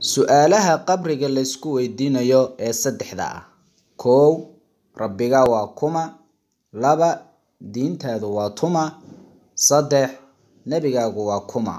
su-aalaha qabriga laysku weydiinayo ee saddexda ah: kow Rabbigaa waa kuma? laba Diintaadu waa tuma? saddex Nebigaagu waa kuma?